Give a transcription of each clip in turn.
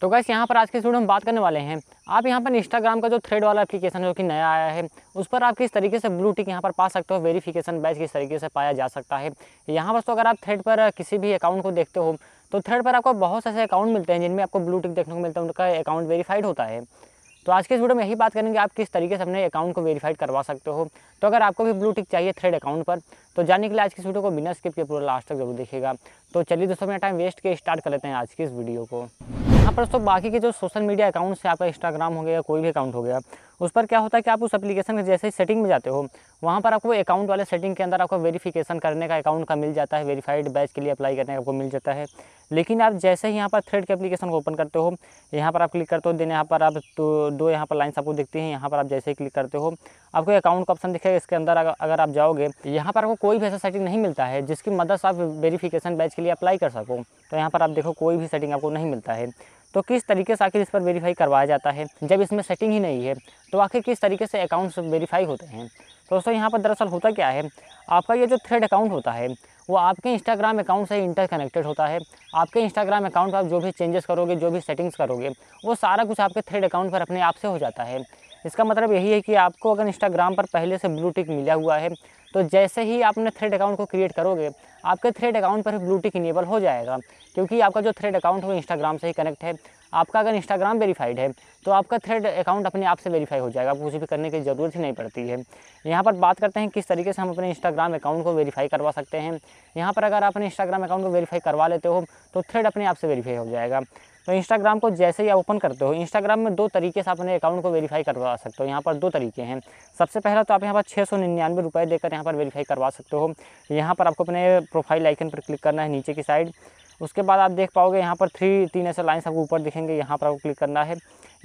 तो गैस यहाँ पर आज के स्टूडियो हम बात करने वाले हैं आप यहाँ पर इंस्टाग्राम का जो थ्रेड वाला एप्लीकेशन जो कि नया आया है उस पर आप किस तरीके से ब्लू टिक यहाँ पर पा सकते हो वेरिफिकेशन बैच किस तरीके से पाया जा सकता है यहाँ पर तो अगर आप थ्रेड पर किसी भी अकाउंट को देखते हो तो थ्रेड पर आपको बहुत से ऐसे अकाउंट मिलते हैं जिनमें आपको ब्लू टिक देखने को मिलता है उनका अकाउंट वेरीफाइड होता है तो आज के इस वीडियो में यही बात करेंगे आप किस तरीके से अपने अकाउंट को वेरीफाइड करवा सकते हो तो अगर आपको भी ब्लू टिक चाहिए थ्रेड अकाउंट पर तो जानने के लिए आज की वीडियो को बिना स्किप के पूरा लास्ट तक जरूर देखिएगा तो चलिए दोस्तों मेरा टाइम वेस्ट के स्टार्ट कर लेते हैं आज की इस वीडियो को यहाँ पर दोस्तों बाकी के जो सोशल मीडिया अकाउंट्स है आपका इंस्टाग्राम हो गया कोई भी अकाउंट हो गया उस पर क्या होता है कि आप उस एप्लीकेशन के जैसे ही सेटिंग में जाते हो वहाँ पर आपको अकाउंट वाले सेटिंग के अंदर आपको वेरीफिकेशन करने का अकाउंट का मिल जाता है वेरीफाइड बैच के लिए अप्लाई करने का आपको मिल जाता है लेकिन आप जैसे ही यहाँ पर थ्रेड के एप्लीकेशन को ओपन करते हो यहाँ पर आप क्लिक करते हो देन यहाँ पर आप तो दो यहाँ पर लाइन्स आपको दिखती हैं यहाँ पर आप जैसे ही क्लिक करते हो आपको अकाउंट का ऑप्शन दिखेगा इसके अंदर अगर आप जाओगे यहाँ पर आपको कोई भी ऐसा सेटिंग नहीं मिलता है जिसकी मदद से आप वेरीफिकेशन बैच के लिए अप्लाई कर सको तो यहाँ पर आप देखो कोई भी सेटिंग आपको नहीं मिलता है तो किस तरीके से आखिर इस पर वेरीफाई करवाया जाता है जब इसमें सेटिंग ही नहीं है तो आखिर किस तरीके से अकाउंट्स वेरीफाई होते हैं तो दोस्तों यहाँ पर दरअसल होता क्या है आपका ये जो थ्रेड अकाउंट होता है वो आपके इंस्टाग्राम अकाउंट से इंटर कनेक्टेड होता है आपके इंस्टाग्राम अकाउंट पर आप जो भी चेंजेस करोगे जो भी सेटिंग्स करोगे वो सारा कुछ आपके थ्रेड अकाउंट पर अपने आप से हो जाता है इसका मतलब यही है कि आपको अगर इंस्टाग्राम पर पहले से ब्लू टिक मिला हुआ है तो जैसे ही आप अपने थ्रेड अकाउंट को क्रिएट करोगे आपके थ्रेड अकाउंट पर ब्लूटिक इनेबल हो जाएगा क्योंकि आपका जो थ्रेड अकाउंट है वो इंस्टाग्राम से ही कनेक्ट है आपका अगर इंस्टाग्राम वेरीफाइड है तो आपका थ्रेड अकाउंट अपने आप से वेरीफाई हो जाएगा आपको कुछ भी करने की ज़रूरत ही नहीं पड़ती है यहाँ पर बात करते हैं किस तरीके से हम अपने इंस्टाग्राम अकाउंट को वेरीफाई करवा सकते हैं यहाँ पर अगर आप अपने इंस्टाग्राम अकाउंट को वेरीफाई करवा लेते हो तो थ्रेड अपने आप से वेरीफाई हो जाएगा तो इंस्टाग्राम को जैसे ही आप ओपन करते हो इंस्टाग्राम में दो तरीके से अपने अकाउंट को वेरीफाई करवा सकते हो यहाँ पर दो तरीके हैं सबसे पहला तो आप यहाँ पर छः सौ निन्यानवे रुपये देकर यहाँ पर वेरीफाई करवा सकते हो यहाँ पर आपको अपने प्रोफाइल आइकन पर क्लिक करना है नीचे की साइड उसके बाद आप देख पाओगे यहाँ पर थ्री तीन ऐसे लाइन्स आपको ऊपर दिखेंगे यहाँ पर आपको क्लिक करना है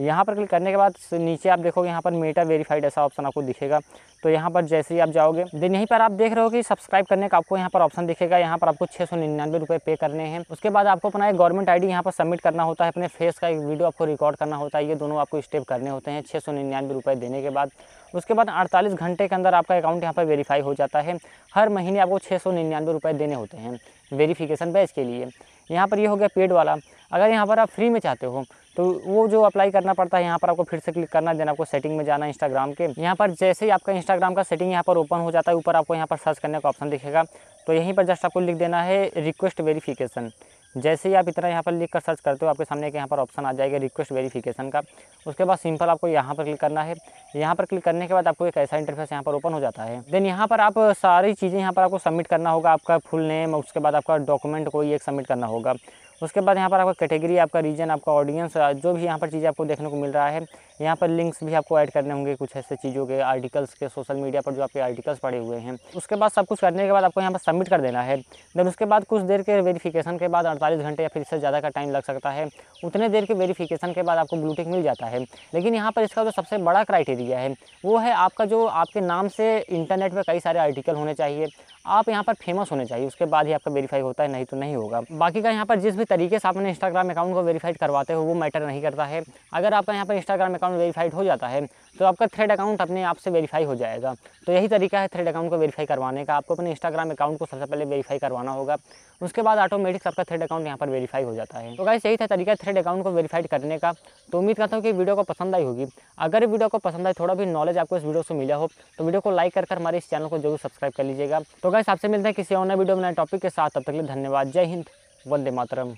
यहाँ पर क्लिक करने के बाद नीचे आप देखोगे यहाँ पर मेटा वेरीफाइड ऐसा ऑप्शन आपको दिखेगा तो यहाँ पर जैसे ही आप जाओगे देन यहीं पर आप देख रहे हो कि सब्सक्राइब करने का आपको यहाँ पर ऑप्शन दिखेगा यहाँ पर आपको छः सौ निन्यानवे रुपये पे करने हैं उसके बाद आपको अपना एक गवर्नमेंट आई डी यहाँ पर सबमिट करना होता है अपने फेस का एक वीडियो आपको रिकॉर्ड करना होता है ये दोनों आपको स्टेप करने होते हैं छः सौ निन्यानवे रुपये देने के बाद उसके बाद अड़तालीस घंटे के अंदर आपका अकाउंट यहाँ पर वेरीफाई हो जाता है हर महीने आपको छः सौ निन्यानवे रुपये देने होते हैं वेरीफिकेशन बैच के लिए यहाँ पर ये यह हो गया पेड वाला अगर यहाँ पर आप फ्री में चाहते हो तो वो जो अप्लाई करना पड़ता है यहाँ पर आपको फिर से क्लिक करना देन आपको सेटिंग में जाना इंस्टाग्राम के यहाँ पर जैसे ही आपका इंस्टाग्राम का सेटिंग यहाँ पर ओपन हो जाता है ऊपर आपको यहाँ पर सर्च करने का ऑप्शन दिखेगा तो यहीं पर जस्ट आपको लिख देना है रिक्वेस्ट वेरीफिकेशन जैसे ही आप इतना यहाँ पर लिख कर सर्च करते हो आपके सामने एक यहाँ पर ऑप्शन आ जाएगा रिक्वेस्ट वेरिफिकेशन का उसके बाद सिंपल आपको यहाँ पर क्लिक करना है यहाँ पर क्लिक करने के बाद आपको एक ऐसा इंटरफेस यहाँ पर ओपन हो जाता है देन यहाँ पर आप सारी चीज़ें यहाँ पर आपको सबमिट करना होगा आपका फुल नेम उसके बाद आपका डॉक्यूमेंट कोई एक सबमिट करना होगा उसके बाद यहाँ पर आपका कैटेगरी आपका रीजन आपका ऑडियंस जो भी यहाँ पर चीज़ें आपको देखने को मिल रहा है यहाँ पर लिंक्स भी आपको ऐड करने होंगे कुछ ऐसे चीज़ों के आर्टिकल्स के सोशल मीडिया पर जो आपके आर्टिकल्स पड़े हुए हैं उसके बाद सब कुछ करने के बाद आपको यहाँ पर सबमिट कर देना है देन उसके बाद कुछ देर के वेरीफिकेशन के बाद अड़तालीस घंटे या फिर इससे ज़्यादा का टाइम लग सकता है उतने देर के वेरीफिकेशन के बाद आपको ब्लूटिक मिल जाता है लेकिन यहाँ पर इसका जो सबसे बड़ा क्राइटेरिया है वो है आपका जो आपके नाम से इंटरनेट पर कई सारे आर्टिकल होने चाहिए आप यहाँ पर फेमस होने चाहिए उसके बाद ही आपका वेरीफाई होता है नहीं तो नहीं होगा बाकी का यहाँ पर जिस भी तरीके से अपने इंस्टाग्राम अकाउंट को वेरीफाइड करवाते हो वो मैटर नहीं करता है अगर आपका यहाँ पर इंस्टाग्राम अकाउंट वेरीफाइड हो जाता है तो आपका थ्रेड अकाउंट अपने आप से वेरीफाई हो जाएगा तो यही तरीका है थ्रेड अकाउंट को वेरीफाई करवाने का आपको अपने इंस्टाग्राम अकाउंट को सबसे पहले वेरीफाई करवाना होगा उसके बाद ऑटोमेटिक आपका थ्रेड अकाउंट यहाँ पर वेरीफाई हो जाता है तो गाइस यही था तरीका थ्रेड अकाउंट को वेरीफाइड करने का तो उम्मीद करता हूँ कि वीडियो को पसंद आई होगी अगर वीडियो को पसंद आए थोड़ा भी नॉलेज आपको इस वीडियो से मिला हो तो वीडियो को लाइक कर हमारे इस चैनल को जरूर सब्सक्राइब कर लीजिएगा तो गाइस आपसे मिलते हैं किसी और नए वीडियो में नए टॉपिक के साथ तब तक के लिए धन्यवाद जय हिंद वंदे मातरम